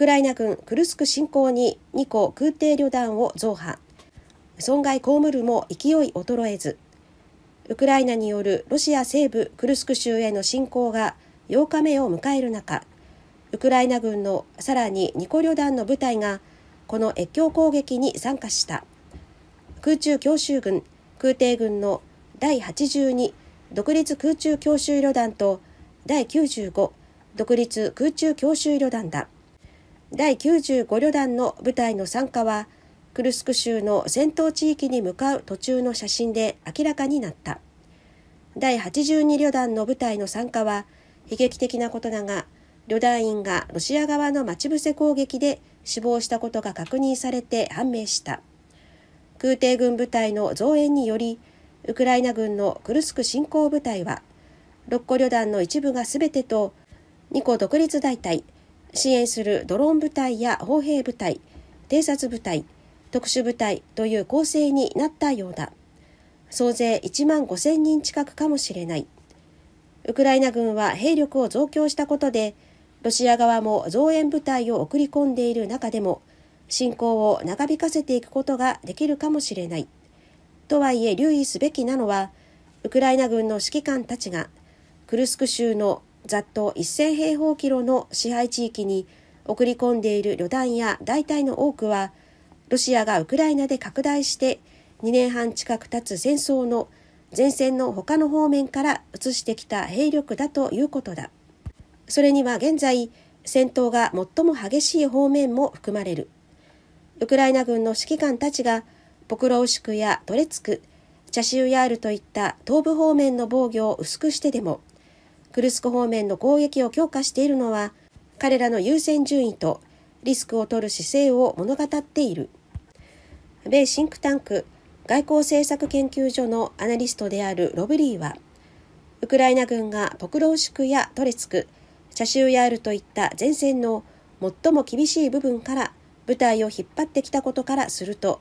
クライナ軍クルスク侵攻に2個空挺旅団を増派損害被るも勢い衰えずウクライナによるロシア西部クルスク州への侵攻が8日目を迎える中ウクライナ軍のさらに2個旅団の部隊がこの越境攻撃に参加した空中強襲軍空挺軍の第82独立空中強襲旅団と第95独立空中強襲旅団だ。第95旅団の部隊の参加はクルスク州の戦闘地域に向かう途中の写真で明らかになった第82旅団の部隊の参加は悲劇的なことだが旅団員がロシア側の待ち伏せ攻撃で死亡したことが確認されて判明した空挺軍部隊の増援によりウクライナ軍のクルスク侵攻部隊は6個旅団の一部が全てと2個独立大隊支援するドローン部隊や砲兵部隊偵察部隊特殊部隊という構成になったようだ総勢1万5千人近くかもしれないウクライナ軍は兵力を増強したことでロシア側も増援部隊を送り込んでいる中でも侵攻を長引かせていくことができるかもしれないとはいえ留意すべきなのはウクライナ軍の指揮官たちがクルスク州のざっと1000平方キロの支配地域に送り込んでいる旅団や大隊の多くはロシアがウクライナで拡大して2年半近く経つ戦争の前線の他の方面から移してきた兵力だということだ。それには現在戦闘が最も激しい方面も含まれる。ウクライナ軍の指揮官たちがポクロウシクやトレツク、チャシウヤールといった東部方面の防御を薄くしてでもクルスク方面の攻撃を強化しているのは彼らの優先順位とリスクを取る姿勢を物語っている米シンクタンク外交政策研究所のアナリストであるロブリーはウクライナ軍がポクロウシクやトレツクチャシューヤールといった前線の最も厳しい部分から部隊を引っ張ってきたことからすると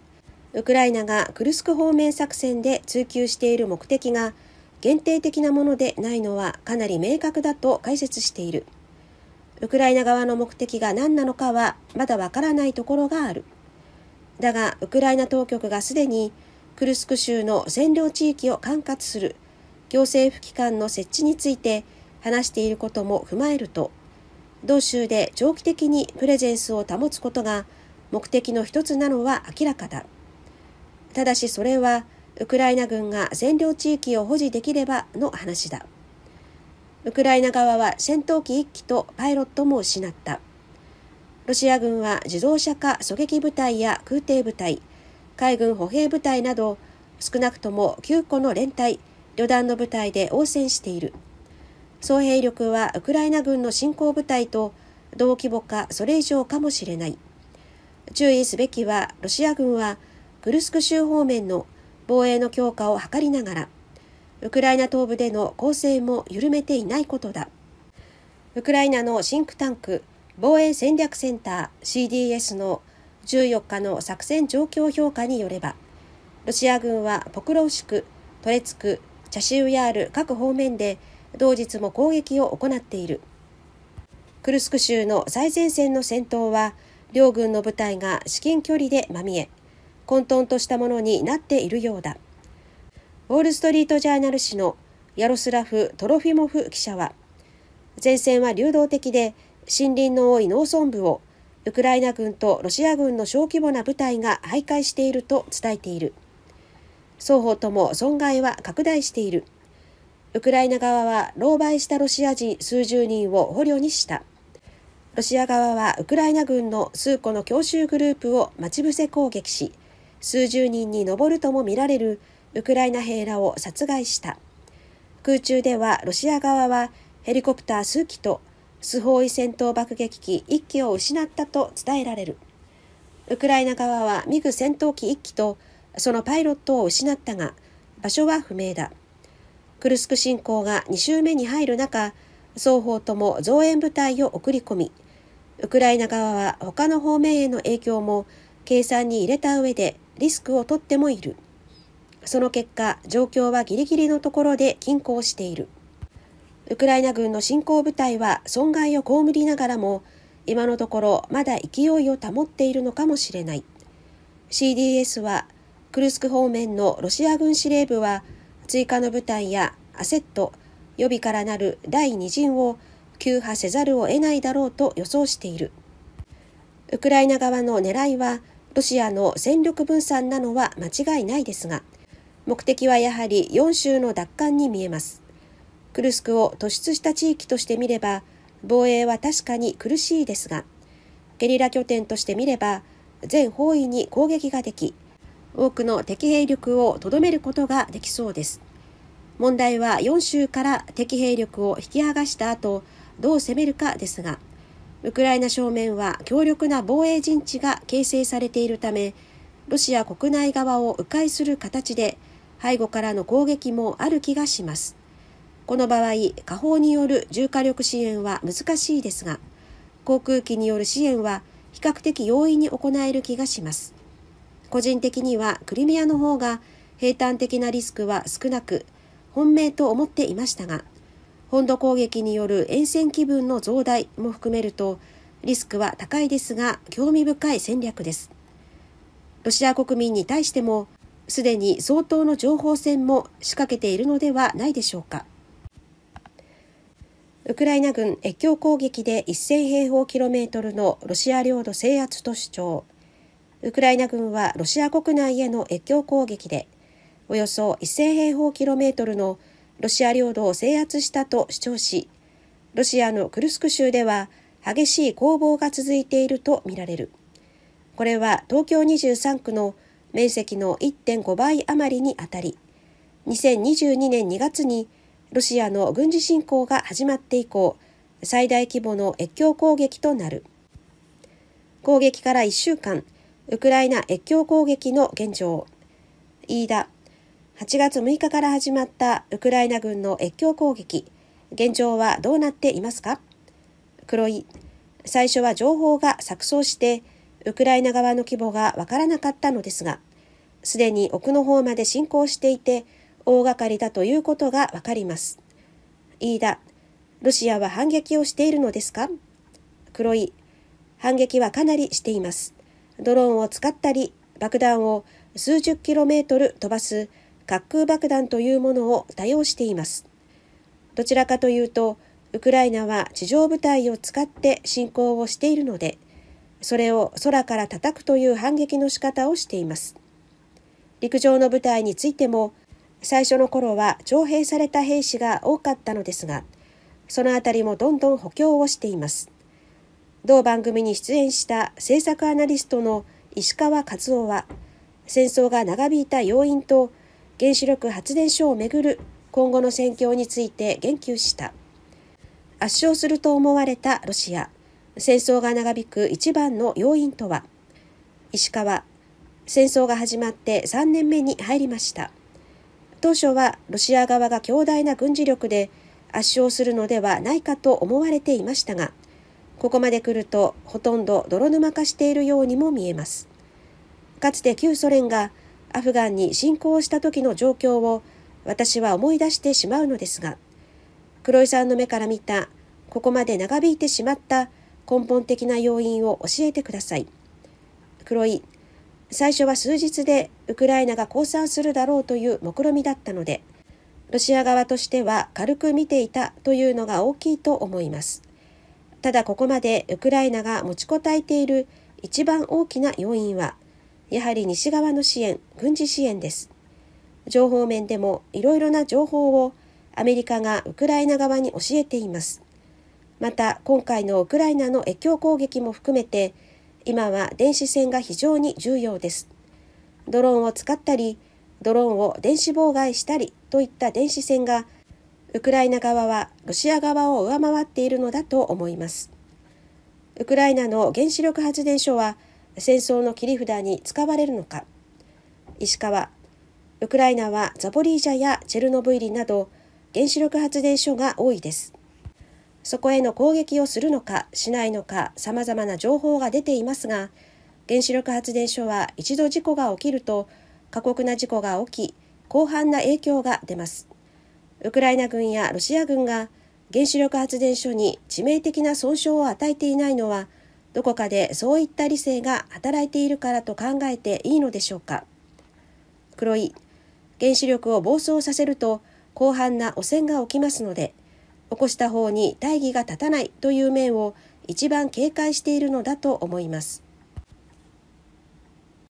ウクライナがクルスク方面作戦で追求している目的が限定的なものでないのはかなり明確だと解説している。ウクライナ側の目的が何なのかはまだわからないところがある。だが、ウクライナ当局がすでにクルスク州の占領地域を管轄する行政府機関の設置について話していることも踏まえると、同州で長期的にプレゼンスを保つことが目的の一つなのは明らかだ。ただしそれはウクライナ軍が占領地域を保持できればの話だウクライナ側は戦闘機1機とパイロットも失ったロシア軍は自動車化狙撃部隊や空挺部隊海軍歩兵部隊など少なくとも9個の連隊旅団の部隊で応戦している総兵力はウクライナ軍の侵攻部隊と同規模かそれ以上かもしれない注意すべきはロシア軍はクルスク州方面の防衛の強化を図りながら、ウクライナ東部での攻勢も緩めていないことだ。ウクライナのシンクタンク、防衛戦略センター CDS の14日の作戦状況評価によれば、ロシア軍はポクロウシク、トレツク、チャシウヤール各方面で同日も攻撃を行っている。クルスク州の最前線の戦闘は、両軍の部隊が至近距離でまみえ、混沌としたものになっているようだ。ウォール・ストリート・ジャーナル紙のヤロスラフ・トロフィモフ記者は、前線は流動的で森林の多い農村部をウクライナ軍とロシア軍の小規模な部隊が徘徊していると伝えている。双方とも損害は拡大している。ウクライナ側は狼狽したロシア人数十人を捕虜にした。ロシア側はウクライナ軍の数個の強襲グループを待ち伏せ攻撃し、数十人に上るとも見られるウクライナ兵らを殺害した。空中ではロシア側はヘリコプター数機とスホーイ戦闘爆撃機1機を失ったと伝えられる。ウクライナ側はミグ戦闘機1機とそのパイロットを失ったが、場所は不明だ。クルスク侵攻が2週目に入る中、双方とも増援部隊を送り込み、ウクライナ側は他の方面への影響も計算に入れた上でリスクを取ってもいる。その結果、状況はギリギリのところで均衡している。ウクライナ軍の侵攻部隊は損害を被りながらも、今のところまだ勢いを保っているのかもしれない。CDS は、クルスク方面のロシア軍司令部は、追加の部隊やアセット、予備からなる第2陣を急破せざるを得ないだろうと予想している。ウクライナ側の狙いは、ロシアの戦力分散なのは間違いないですが、目的はやはり4州の奪還に見えます。クルスクを突出した地域として見れば、防衛は確かに苦しいですが、ゲリラ拠点として見れば、全方位に攻撃ができ、多くの敵兵力をとどめることができそうです。問題は4州から敵兵力を引き剥がした後、どう攻めるかですが、ウクライナ正面は強力な防衛陣地が形成されているためロシア国内側を迂回する形で背後からの攻撃もある気がしますこの場合下方による重火力支援は難しいですが航空機による支援は比較的容易に行える気がします個人的にはクリミアの方が平坦的なリスクは少なく本命と思っていましたが本土攻撃による沿線気分の増大も含めるとリスクは高いですが興味深い戦略ですロシア国民に対してもすでに相当の情報戦も仕掛けているのではないでしょうかウクライナ軍越境攻撃で1000平方キロメートルのロシア領土制圧と主張ウクライナ軍はロシア国内への越境攻撃でおよそ1000平方キロメートルのロシア領土を制圧したと主張し、ロシアのクルスク州では激しい攻防が続いているとみられる。これは東京23区の面積の1.5倍余りにあたり、2022年2月にロシアの軍事侵攻が始まって以降、最大規模の越境攻撃となる。攻撃から1週間、ウクライナ越境攻撃の現状、飯田8月6日から始まったウクライナ軍の越境攻撃、現状はどうなっていますか黒い、最初は情報が錯綜して、ウクライナ側の規模がわからなかったのですが、すでに奥の方まで進行していて、大掛かりだということがわかります。飯田、ロシアは反撃をしているのですか黒い、反撃はかなりしています。ドローンを使ったり、爆弾を数十キロメートル飛ばす滑空爆弾というものを多用しています。どちらかというと、ウクライナは地上部隊を使って侵攻をしているので、それを空から叩くという反撃の仕方をしています。陸上の部隊についても、最初の頃は徴兵された兵士が多かったのですが、そのあたりもどんどん補強をしています。同番組に出演した制作アナリストの石川和夫は、戦争が長引いた要因と原子力発電所をめぐる今後の戦況について言及した圧勝すると思われたロシア戦争が長引く一番の要因とは石川戦争が始まって3年目に入りました当初はロシア側が強大な軍事力で圧勝するのではないかと思われていましたがここまで来るとほとんど泥沼化しているようにも見えますかつて旧ソ連がアフガンに侵攻した時の状況を私は思い出してしまうのですが黒井さんの目から見たここまで長引いてしまった根本的な要因を教えてください黒井最初は数日でウクライナが降参するだろうという目論見だったのでロシア側としては軽く見ていたというのが大きいと思いますただここまでウクライナが持ちこたえている一番大きな要因はやはり西側の支援、軍事支援です。情報面でもいろいろな情報をアメリカがウクライナ側に教えています。また今回のウクライナの越境攻撃も含めて今は電子戦が非常に重要です。ドローンを使ったりドローンを電子妨害したりといった電子戦がウクライナ側はロシア側を上回っているのだと思います。ウクライナの原子力発電所は戦争の切り札に使われるのか石川ウクライナはザポリージャやチェルノブイリなど原子力発電所が多いですそこへの攻撃をするのかしないのか様々な情報が出ていますが原子力発電所は一度事故が起きると過酷な事故が起き広範な影響が出ますウクライナ軍やロシア軍が原子力発電所に致命的な損傷を与えていないのはどこかでそういった理性が働いているからと考えていいのでしょうか黒い原子力を暴走させると広範な汚染が起きますので起こした方に大義が立たないという面を一番警戒しているのだと思います。